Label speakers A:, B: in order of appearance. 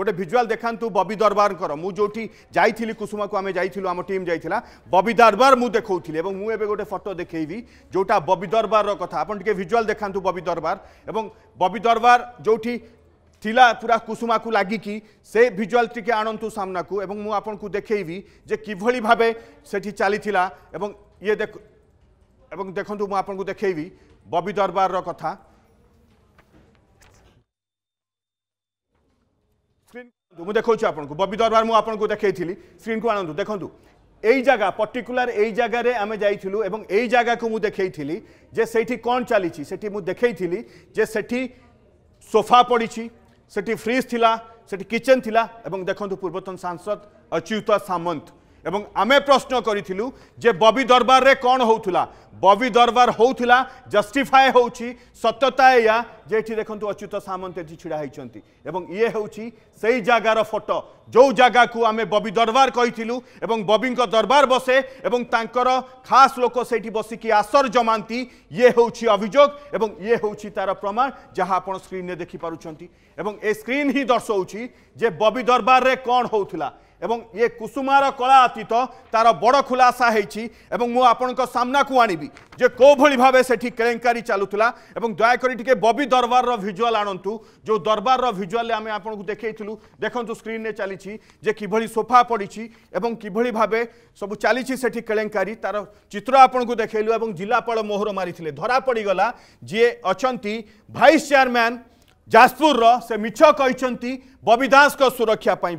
A: গোটে ভিজুয়াল দেখান্তু ববি দরবারঙ্কর মু যোটি যাইছিলি কুসুমাকু আমি যাইছিলু আম টিম যাইছিলা ববি দরবার মু দেখাউছিলি এবং মু এবে গোটে ফটো দেখাইবি যোটা ববি দরবারর কথা আপন টিকে ভিজুয়াল দেখান্তু ববি দরবার এবং ববি দরবার যোটি ଥିଲା ପୁରା କୁସୁମାକୁ ଲାଗିକି ସେ ଭିଜୁଆଲ୍ ଟିକେ ଆଣନ୍ତୁ ସାମ୍ନାକୁ ଏବଂ ମୁଁ ଆପଣଙ୍କୁ ଦେଖେଇବି ଯେ କିଭଳି ଭାବେ ସେଠି ଚାଲିଥିଲା ଏବଂ ଇଏ ଦେଖ ଏବଂ ଦେଖନ୍ତୁ ମୁଁ ଆପଣଙ୍କୁ ଦେଖେଇବି ବବି ଦରବାରର କଥା স্ক্রিন ମୁଁ ଦେଖାଉଛି ଆପଣଙ୍କୁ ବବି ଦରବାର ମୁଁ ଆପଣଙ୍କୁ স্ক্রিন ସ୍କ୍ରିନ୍କୁ আনন্দ দেখুন এই জায়গা পর্টিকুলার এই জায়গায় আমি যাইলু এবং এই জায়গাকে মু দেখাইলি যে সেইটি কণ চালিছি সেটি মু দেখাইলি যে সেটি সোফা পড়িছি সেটি ফ্রিজ লা সেটি কিচেন লা এবং দেখুন পূর্বতন সাংসদ অচ্যুত সামন্ত এবং আমি প্রশ্ন করেছিলু যে ববি দরবারে কণ হোলা ববি দরবার হোলা জস্টিফাই হচ্ছে সত্যতা এয়া যে এটি দেখুন অচ্যুত সামন্ত এটি ছিড়া হয়েছেন এবং ইয়ে হচ্ছে সেই জায়গার ফটো যে জায়গাকে আমি ববি দরবার কইলু এবং ববিঙ্ দরবার বসে এবং তাঁকর খাস লোক সেইটি বসিকি আসর জমাতে ইয়ে হচ্ছে অভিযোগ এবং ইয়ে হচ্ছে তার প্রমাণ যা আপনার স্ক্রিনে দেখিপার এবং এ স্ক্রিন হি দর্শাউছি যে ববি দরবারে কণ হোলা এবং ইয়ে কুসুমার কলা অতীত তার বড় খুলাসা হয়েছি এবং মু আপনার সামনা কু আনবি যে কোভাবে ভাবে সেটি কেলেঙ্কারি চালুলা এবং দয়া করে টিকি ববি দরবার ভিজুয়াল আনতু যে দরবার ভিজুয়াল আমি আপনার দেখাইলু দেখুন স্ক্রিনে চালিছি যে কিভাবে সোফা পড়ছি এবং কিভাবে ভাবে সব চালিছি সেটি কেলেঙ্কারি তার চিত্র আপনার দেখাইলু এবং জেলাপাল মোহর মারি ধরা পড়িগলা যে অনেক ভাইস চেয়ারম্যান যাজপুর সে মিছ କହିଛନ୍ତି ବବି ଦାସଙ୍କ ସୁରକ୍ଷା ପାଇଁ